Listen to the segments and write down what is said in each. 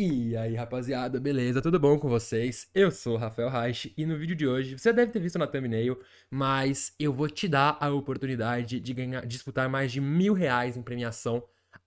E aí, rapaziada, beleza? Tudo bom com vocês? Eu sou o Rafael Reich e no vídeo de hoje, você deve ter visto na thumbnail, mas eu vou te dar a oportunidade de ganhar, disputar mais de mil reais em premiação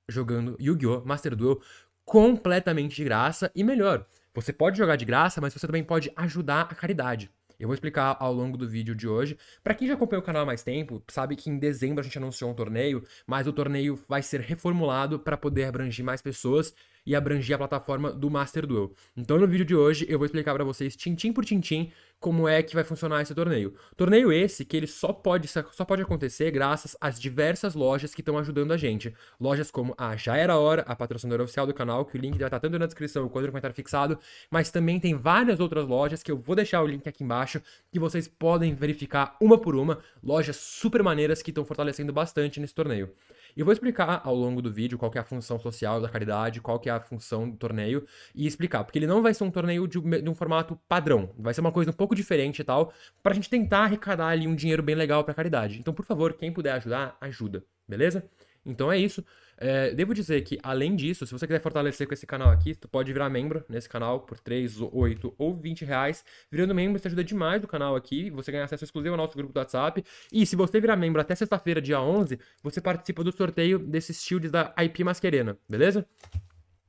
jogando Yu-Gi-Oh! Master Duel completamente de graça e melhor, você pode jogar de graça, mas você também pode ajudar a caridade. Eu vou explicar ao longo do vídeo de hoje. Para quem já acompanha o canal há mais tempo, sabe que em dezembro a gente anunciou um torneio, mas o torneio vai ser reformulado para poder abranger mais pessoas e abranger a plataforma do Master Duel. Então no vídeo de hoje eu vou explicar para vocês tintim por tintim como é que vai funcionar esse torneio. Torneio esse que ele só pode, só pode acontecer graças às diversas lojas que estão ajudando a gente. Lojas como a Já Era Hora, a patrocinadora oficial do canal, que o link vai estar tá tanto na descrição quanto no comentário fixado, mas também tem várias outras lojas que eu vou deixar o link aqui embaixo, que vocês podem verificar uma por uma, lojas super maneiras que estão fortalecendo bastante nesse torneio. Eu vou explicar ao longo do vídeo qual é a função social da caridade, qual é a função do torneio e explicar, porque ele não vai ser um torneio de, de um formato padrão, vai ser uma coisa um pouco diferente e tal, pra gente tentar arrecadar ali um dinheiro bem legal pra caridade. Então, por favor, quem puder ajudar, ajuda, beleza? Então é isso. É, devo dizer que, além disso, se você quiser fortalecer com esse canal aqui, você pode virar membro nesse canal por 3, 8 ou 20 reais. Virando membro, você ajuda demais do canal aqui, você ganha acesso exclusivo ao nosso grupo do WhatsApp. E se você virar membro até sexta-feira, dia 11, você participa do sorteio desses shields da IP Masquerena beleza?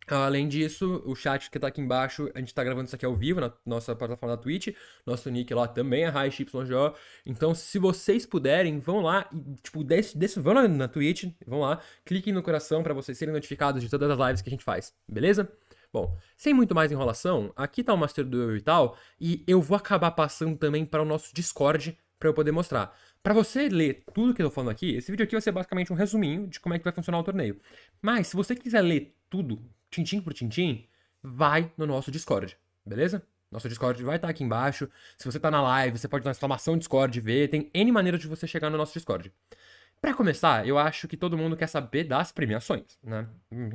Além disso, o chat que tá aqui embaixo, a gente tá gravando isso aqui ao vivo na nossa plataforma da Twitch. Nosso nick lá também é RaiXYJO. Então, se vocês puderem, vão lá e, tipo, desse, desse, vão na, na Twitch, vão lá, cliquem no coração para vocês serem notificados de todas as lives que a gente faz, beleza? Bom, sem muito mais enrolação, aqui tá o Master Duel e tal, e eu vou acabar passando também para o nosso Discord para eu poder mostrar. Para você ler tudo que eu tô falando aqui, esse vídeo aqui vai ser basicamente um resuminho de como é que vai funcionar o torneio. Mas se você quiser ler tudo tintim por tintim, vai no nosso Discord, beleza? Nosso Discord vai estar tá aqui embaixo. Se você está na live, você pode dar uma exclamação Discord, ver. Tem N maneira de você chegar no nosso Discord. Para começar, eu acho que todo mundo quer saber das premiações, né?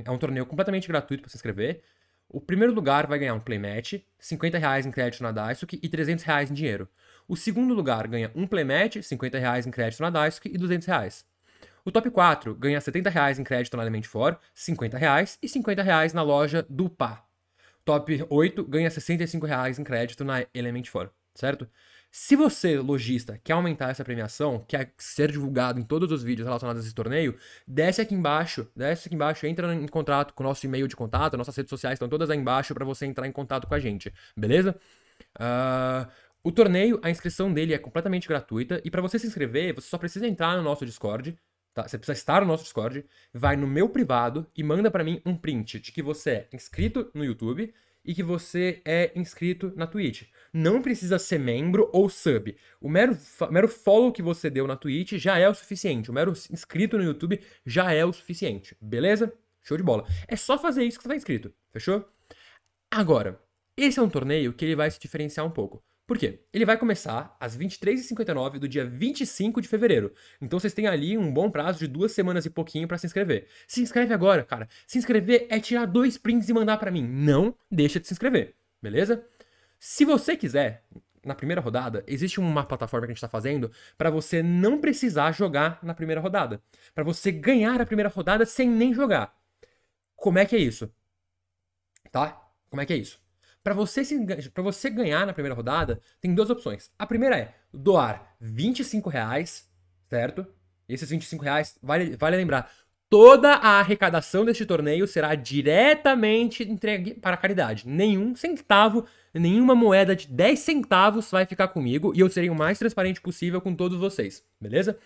É um torneio completamente gratuito para se inscrever. O primeiro lugar vai ganhar um playmatch, 50 reais em crédito na Daisuke e 300 reais em dinheiro. O segundo lugar ganha um playmatch, 50 reais em crédito na Daisuke e 200 reais. O top 4 ganha R$ em crédito na Element For, R$ reais e R$ reais na loja do PA. Top 8 ganha R$ reais em crédito na Element For, certo? Se você, lojista, quer aumentar essa premiação, quer ser divulgado em todos os vídeos relacionados a esse torneio, desce aqui embaixo, desce aqui embaixo, entra em contato com o nosso e-mail de contato, nossas redes sociais estão todas aí embaixo para você entrar em contato com a gente, beleza? Uh, o torneio, a inscrição dele é completamente gratuita e para você se inscrever, você só precisa entrar no nosso Discord, Tá? Você precisa estar no nosso Discord, vai no meu privado e manda para mim um print de que você é inscrito no YouTube e que você é inscrito na Twitch. Não precisa ser membro ou sub. O mero, mero follow que você deu na Twitch já é o suficiente. O mero inscrito no YouTube já é o suficiente. Beleza? Show de bola. É só fazer isso que você está inscrito. Fechou? Agora, esse é um torneio que ele vai se diferenciar um pouco. Por quê? Ele vai começar às 23h59 do dia 25 de fevereiro. Então vocês têm ali um bom prazo de duas semanas e pouquinho para se inscrever. Se inscreve agora, cara. Se inscrever é tirar dois prints e mandar para mim. Não deixa de se inscrever, beleza? Se você quiser, na primeira rodada, existe uma plataforma que a gente está fazendo para você não precisar jogar na primeira rodada. Para você ganhar a primeira rodada sem nem jogar. Como é que é isso? Tá? Como é que é isso? Para você, se, você ganhar na primeira rodada, tem duas opções. A primeira é doar 25 reais, certo? E esses 25 reais, vale, vale lembrar, toda a arrecadação deste torneio será diretamente entregue para a caridade. Nenhum centavo, nenhuma moeda de 10 centavos vai ficar comigo e eu serei o mais transparente possível com todos vocês, beleza?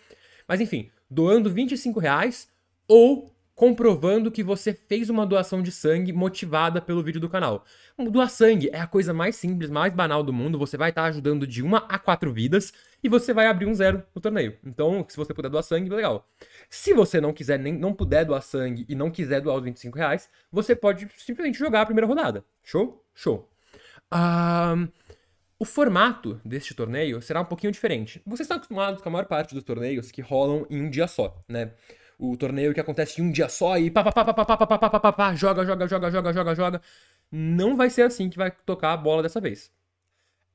Mas enfim, doando 25 reais ou comprovando que você fez uma doação de sangue motivada pelo vídeo do canal. Doar sangue é a coisa mais simples, mais banal do mundo. Você vai estar tá ajudando de uma a quatro vidas e você vai abrir um zero no torneio. Então, se você puder doar sangue, legal. Se você não quiser nem não puder doar sangue e não quiser doar os 25 reais, você pode simplesmente jogar a primeira rodada. Show? Show. Um, o formato deste torneio será um pouquinho diferente. Vocês estão acostumados com a maior parte dos torneios que rolam em um dia só, né? o torneio que acontece em um dia só e pá, pá, pá, pá, pá, pá, pá, pá, pá, pá, pá, joga, joga, joga, joga, joga, joga. Não vai ser assim que vai tocar a bola dessa vez.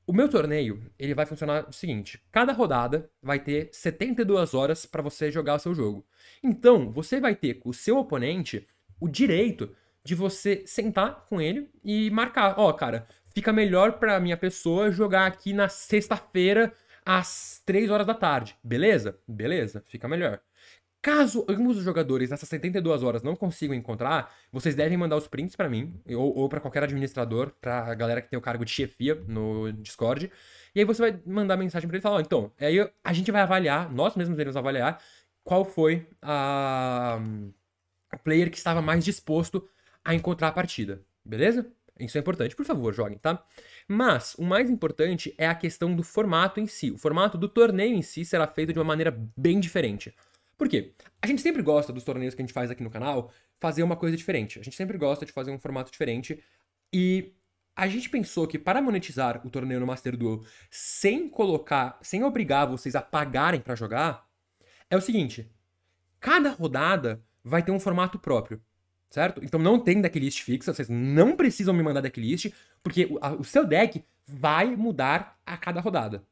O meu torneio, ele vai funcionar o seguinte: cada rodada vai ter 72 horas para você jogar o seu jogo. Então, você vai ter com o seu oponente o direito de você sentar com ele e marcar, ó, oh, cara, fica melhor para minha pessoa jogar aqui na sexta-feira às 3 horas da tarde. Beleza? Beleza, fica melhor. Caso ambos os jogadores nessas 72 horas não consigam encontrar, vocês devem mandar os prints para mim ou, ou para qualquer administrador, pra galera que tem o cargo de chefia no Discord. E aí você vai mandar mensagem para ele e falar: oh, então, aí a gente vai avaliar, nós mesmos iremos avaliar qual foi a, a player que estava mais disposto a encontrar a partida, beleza? Isso é importante, por favor, joguem, tá? Mas o mais importante é a questão do formato em si. O formato do torneio em si será feito de uma maneira bem diferente. Por quê? A gente sempre gosta dos torneios que a gente faz aqui no canal fazer uma coisa diferente. A gente sempre gosta de fazer um formato diferente e a gente pensou que para monetizar o torneio no Master Duel sem colocar, sem obrigar vocês a pagarem para jogar, é o seguinte: cada rodada vai ter um formato próprio, certo? Então não tem decklist fixa, vocês não precisam me mandar decklist, porque o, a, o seu deck vai mudar a cada rodada.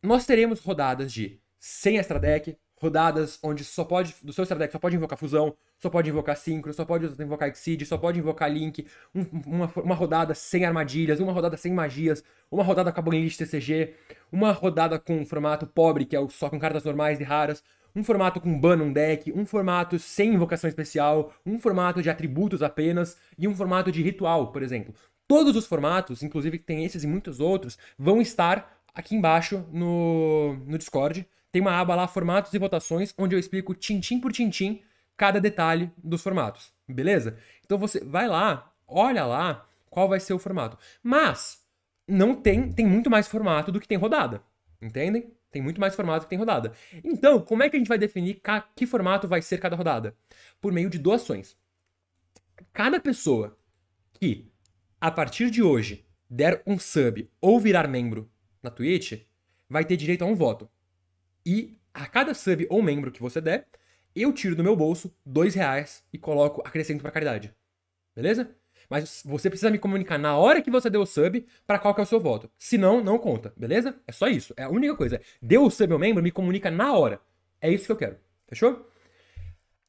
Nós teremos rodadas de sem extra deck, rodadas onde só pode, do seu Deck só pode invocar fusão, só pode invocar Synchro, só pode invocar exceed, só pode invocar link, um, uma, uma rodada sem armadilhas, uma rodada sem magias, uma rodada com a bolinha TCG, uma rodada com um formato pobre, que é só com cartas normais e raras, um formato com ban um deck, um formato sem invocação especial, um formato de atributos apenas e um formato de ritual, por exemplo. Todos os formatos, inclusive tem esses e muitos outros, vão estar aqui embaixo no, no Discord tem uma aba lá, formatos e votações, onde eu explico tintim por tintim cada detalhe dos formatos, beleza? Então você vai lá, olha lá qual vai ser o formato. Mas não tem, tem muito mais formato do que tem rodada, entendem? Tem muito mais formato do que tem rodada. Então, como é que a gente vai definir que formato vai ser cada rodada? Por meio de doações. Cada pessoa que, a partir de hoje, der um sub ou virar membro na Twitch, vai ter direito a um voto. E a cada sub ou membro que você der, eu tiro do meu bolso dois reais e coloco acrescento para caridade. Beleza? Mas você precisa me comunicar na hora que você deu o sub para qual que é o seu voto. Se não, não conta, beleza? É só isso. É a única coisa. Deu o sub ao membro, me comunica na hora. É isso que eu quero. Fechou?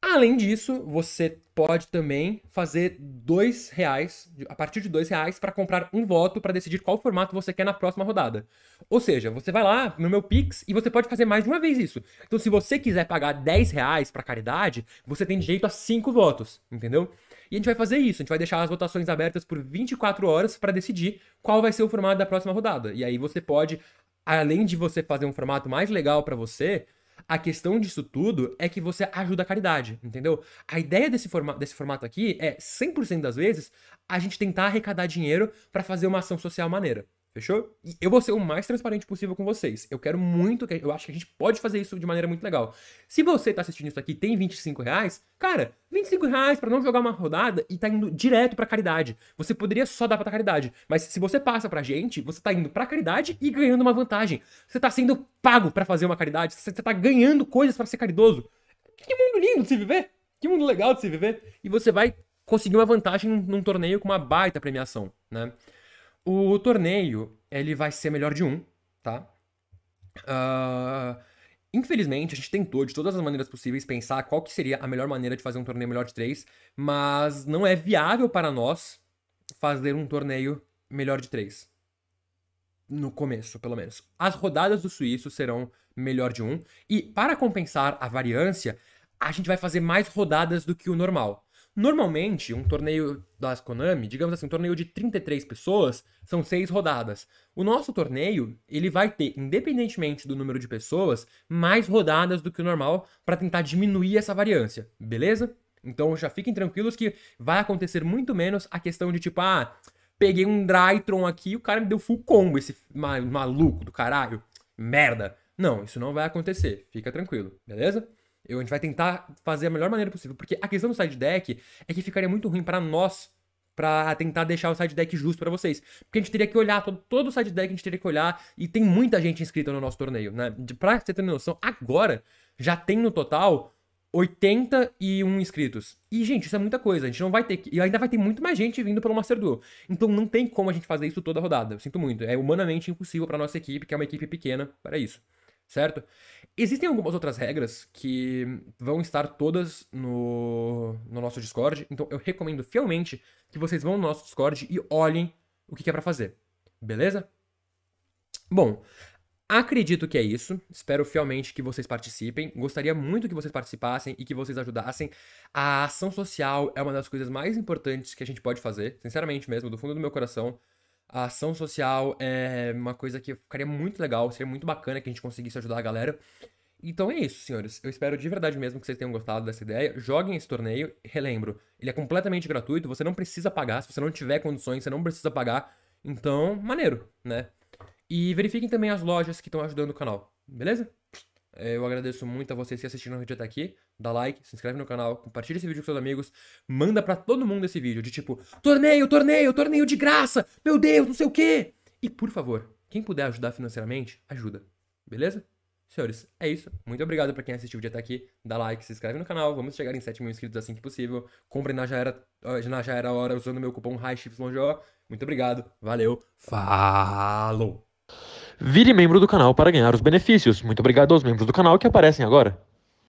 Além disso, você pode também fazer dois reais, a partir de dois reais, para comprar um voto para decidir qual formato você quer na próxima rodada. Ou seja, você vai lá no meu Pix e você pode fazer mais de uma vez isso. Então, se você quiser pagar dez reais para caridade, você tem direito a cinco votos, entendeu? E a gente vai fazer isso, a gente vai deixar as votações abertas por 24 horas para decidir qual vai ser o formato da próxima rodada. E aí você pode além de você fazer um formato mais legal para você, a questão disso tudo é que você ajuda a caridade, entendeu? A ideia desse, forma, desse formato aqui é, 100% das vezes, a gente tentar arrecadar dinheiro para fazer uma ação social maneira. Fechou? E eu vou ser o mais transparente possível com vocês. Eu quero muito que. Eu acho que a gente pode fazer isso de maneira muito legal. Se você tá assistindo isso aqui e tem 25 reais, cara, 25 reais pra não jogar uma rodada e tá indo direto pra caridade. Você poderia só dar pra caridade. Mas se você passa pra gente, você tá indo pra caridade e ganhando uma vantagem. Você tá sendo pago para fazer uma caridade. Você tá ganhando coisas para ser caridoso. Que mundo lindo de se viver! Que mundo legal de se viver! E você vai conseguir uma vantagem num, num torneio com uma baita premiação, né? O torneio, ele vai ser melhor de um, tá? Uh, infelizmente, a gente tentou de todas as maneiras possíveis pensar qual que seria a melhor maneira de fazer um torneio melhor de três, mas não é viável para nós fazer um torneio melhor de três. No começo, pelo menos. As rodadas do suíço serão melhor de um, e para compensar a variância, a gente vai fazer mais rodadas do que o normal. Normalmente, um torneio das Konami, digamos assim, um torneio de 33 pessoas, são seis rodadas. O nosso torneio, ele vai ter, independentemente do número de pessoas, mais rodadas do que o normal para tentar diminuir essa variância, beleza? Então já fiquem tranquilos que vai acontecer muito menos a questão de tipo, ah, peguei um Drytron aqui e o cara me deu full combo, esse maluco do caralho, merda. Não, isso não vai acontecer, fica tranquilo, beleza? Eu, a gente vai tentar fazer a melhor maneira possível, porque a questão do side deck é que ficaria muito ruim para nós para tentar deixar o side deck justo para vocês. Porque a gente teria que olhar todo, todo o side deck, a gente teria que olhar e tem muita gente inscrita no nosso torneio, né? para pra você ter noção, agora já tem no total 81 inscritos. E, gente, isso é muita coisa. A gente não vai ter que. E ainda vai ter muito mais gente vindo pelo Master Duel. Então não tem como a gente fazer isso toda a rodada. Eu sinto muito. É humanamente impossível para nossa equipe, que é uma equipe pequena, para isso certo? Existem algumas outras regras que vão estar todas no, no nosso Discord, então eu recomendo fielmente que vocês vão no nosso Discord e olhem o que é para fazer, beleza? Bom, acredito que é isso. Espero fielmente que vocês participem. Gostaria muito que vocês participassem e que vocês ajudassem. A ação social é uma das coisas mais importantes que a gente pode fazer, sinceramente mesmo, do fundo do meu coração. A ação social é uma coisa que ficaria muito legal, seria muito bacana que a gente conseguisse ajudar a galera. Então é isso, senhores. Eu espero de verdade mesmo que vocês tenham gostado dessa ideia. Joguem esse torneio. Relembro, ele é completamente gratuito, você não precisa pagar. Se você não tiver condições, você não precisa pagar. Então, maneiro, né? E verifiquem também as lojas que estão ajudando o canal, beleza? É, eu agradeço muito a vocês que assistiram o vídeo até aqui. Dá like, se inscreve no canal, compartilha esse vídeo com seus amigos. Manda para todo mundo esse vídeo de tipo, torneio, torneio, torneio de graça! Meu Deus, não sei o quê! E por favor, quem puder ajudar financeiramente, ajuda. Beleza? Senhores, é isso. Muito obrigado para quem assistiu o vídeo até aqui. Dá like, se inscreve no canal. Vamos chegar em 7 mil inscritos assim que possível. Compre na Já Era, na já era Hora usando meu cupom HIGHSHIFTLONGO. Muito obrigado. Valeu. Falou. Vire membro do canal para ganhar os benefícios. Muito obrigado aos membros do canal que aparecem agora.